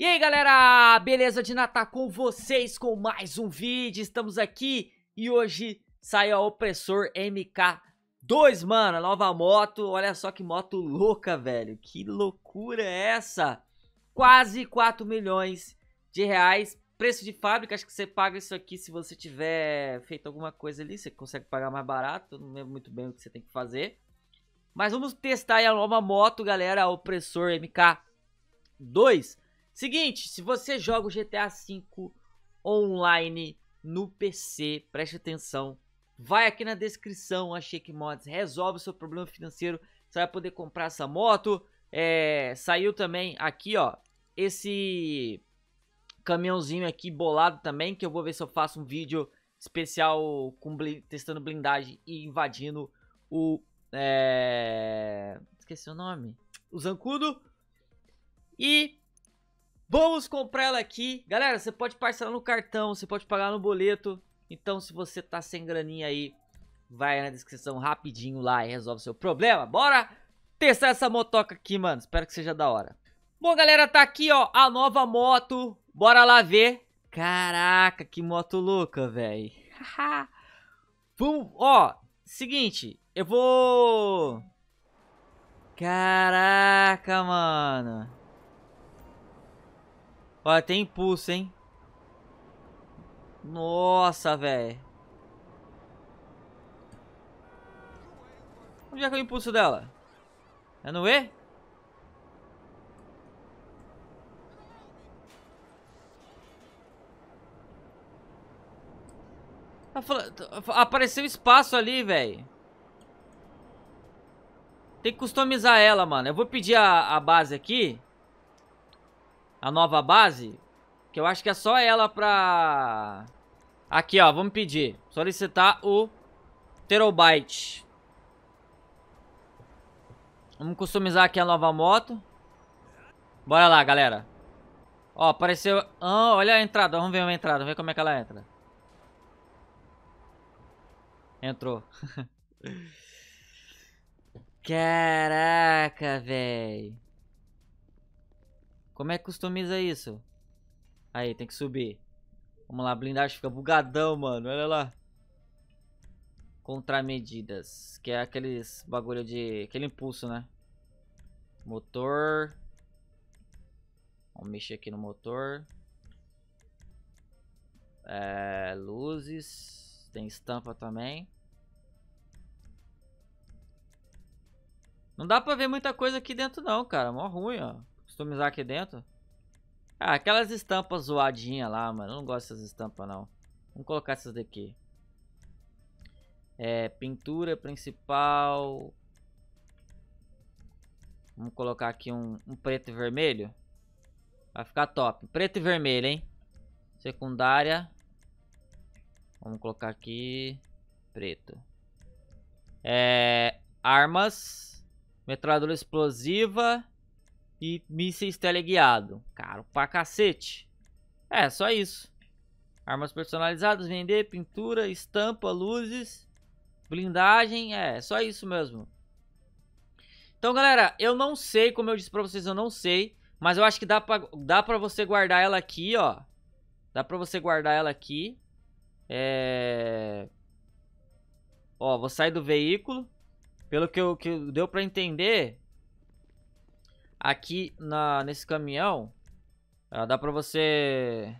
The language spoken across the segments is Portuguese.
E aí galera, beleza de Natal com vocês com mais um vídeo, estamos aqui e hoje saiu a Opressor MK2, mano, a nova moto, olha só que moto louca, velho, que loucura é essa? Quase 4 milhões de reais, preço de fábrica, acho que você paga isso aqui se você tiver feito alguma coisa ali, você consegue pagar mais barato, não lembro muito bem o que você tem que fazer. Mas vamos testar a nova moto, galera, a Opressor MK2. Seguinte, se você joga o GTA V online no PC, preste atenção. Vai aqui na descrição, a Shake Mods, resolve o seu problema financeiro. Você vai poder comprar essa moto. É, saiu também aqui, ó, esse caminhãozinho aqui bolado também, que eu vou ver se eu faço um vídeo especial com bl testando blindagem e invadindo o... É... Esqueci o nome. O Zancudo. E Vamos comprar ela aqui. Galera, você pode parcelar no cartão, você pode pagar no boleto. Então, se você tá sem graninha aí, vai na descrição rapidinho lá e resolve seu problema. Bora testar essa motoca aqui, mano. Espero que seja da hora. Bom, galera, tá aqui, ó, a nova moto. Bora lá ver. Caraca, que moto louca, velho. Vamos, ó, seguinte, eu vou... Caraca, mano. Olha, tem impulso, hein? Nossa, velho. Onde é que é o impulso dela? É no E? Tá tá- apareceu espaço ali, velho. Tem que customizar ela, mano. Eu vou pedir a, a base aqui a nova base, que eu acho que é só ela pra... Aqui, ó, vamos pedir. Solicitar o Terobyte. Vamos customizar aqui a nova moto. Bora lá, galera. Ó, apareceu... Ah, olha a entrada. Vamos ver a entrada. Vamos ver como é que ela entra. Entrou. Caraca, velho. Como é que customiza isso? Aí, tem que subir. Vamos lá, blindagem fica bugadão, mano. Olha lá. Contramedidas. Que é aqueles bagulho de... Aquele impulso, né? Motor. Vamos mexer aqui no motor. É, luzes. Tem estampa também. Não dá pra ver muita coisa aqui dentro não, cara. Mó ruim, ó customizar aqui dentro. Ah, aquelas estampas zoadinhas lá, mano. Eu não gosto dessas estampas, não. Vamos colocar essas daqui. É, pintura principal. Vamos colocar aqui um, um preto e vermelho. Vai ficar top. Preto e vermelho, hein? Secundária. Vamos colocar aqui. Preto. É, armas. Metralhadora explosiva e mísseis teleguiado. Caro pra cacete. É, só isso. Armas personalizadas, vender, pintura, estampa, luzes, blindagem, é, só isso mesmo. Então, galera, eu não sei, como eu disse pra vocês, eu não sei, mas eu acho que dá pra, dá pra você guardar ela aqui, ó. Dá pra você guardar ela aqui. É... Ó, vou sair do veículo. Pelo que, eu, que deu pra entender, Aqui na, nesse caminhão, ah, dá pra você...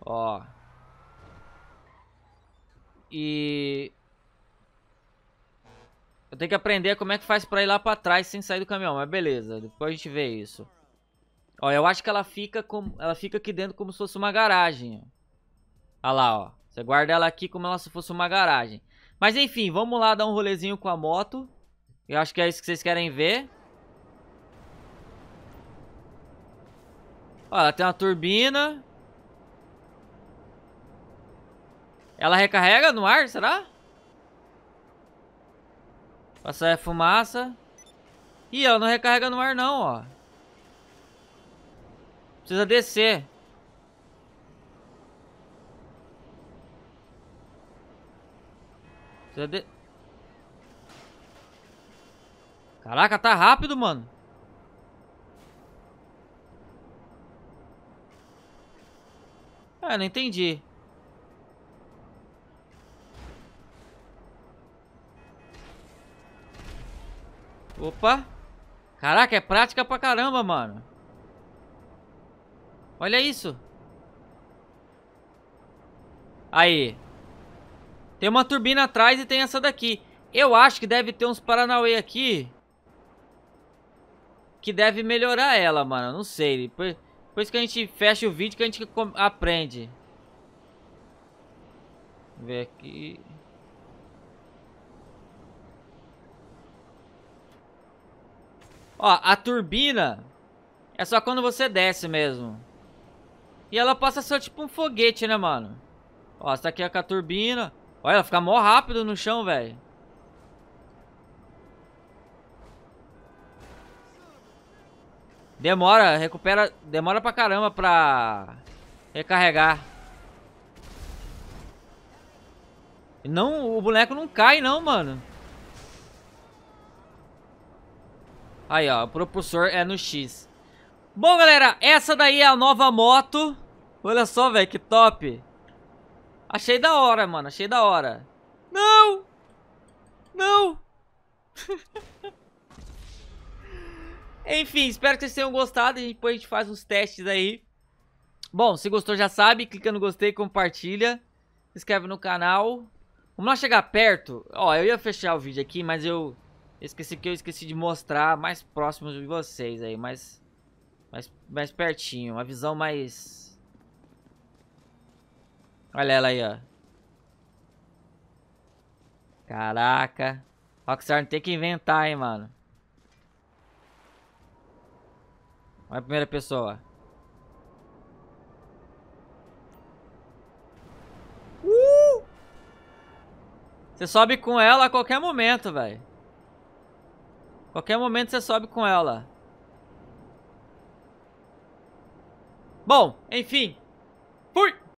Ó. E... Eu tenho que aprender como é que faz pra ir lá pra trás sem sair do caminhão, mas beleza, depois a gente vê isso. Ó, eu acho que ela fica, com, ela fica aqui dentro como se fosse uma garagem. Olha lá, ó. Você guarda ela aqui como ela se fosse uma garagem. Mas enfim, vamos lá dar um rolezinho com a moto. Eu acho que é isso que vocês querem ver. Olha, tem uma turbina. Ela recarrega no ar, será? Passar fumaça. Ih, ela não recarrega no ar não, ó. Precisa descer. Precisa de... Caraca, tá rápido, mano. É, não entendi. Opa. Caraca, é prática pra caramba, mano. Olha isso. Aí. Tem uma turbina atrás e tem essa daqui. Eu acho que deve ter uns Paranauê aqui que deve melhorar ela, mano. Não sei. Depois, depois que a gente fecha o vídeo que a gente aprende. Ver aqui. Ó, a turbina é só quando você desce mesmo. E ela passa só tipo um foguete, né, mano? Ó, essa aqui é com a turbina. Olha, ela fica mó rápido no chão, velho. Demora, recupera... Demora pra caramba pra... Recarregar. Não, o boneco não cai não, mano. Aí, ó, o propulsor é no X. Bom, galera, essa daí é a nova moto. Olha só, velho, que top. Achei da hora, mano, achei da hora. Não! Não! Enfim, espero que vocês tenham gostado. depois a gente faz uns testes aí. Bom, se gostou já sabe, clica no gostei, compartilha. Se inscreve no canal. Vamos lá chegar perto. Ó, eu ia fechar o vídeo aqui, mas eu esqueci que eu esqueci de mostrar mais próximos de vocês aí, mais, mais, mais pertinho, uma visão mais... Olha ela aí, ó. Caraca. Rockstar não tem que inventar, hein, mano. Vai primeira pessoa. Uh! Você sobe com ela a qualquer momento, velho. Qualquer momento você sobe com ela. Bom, enfim. Fui!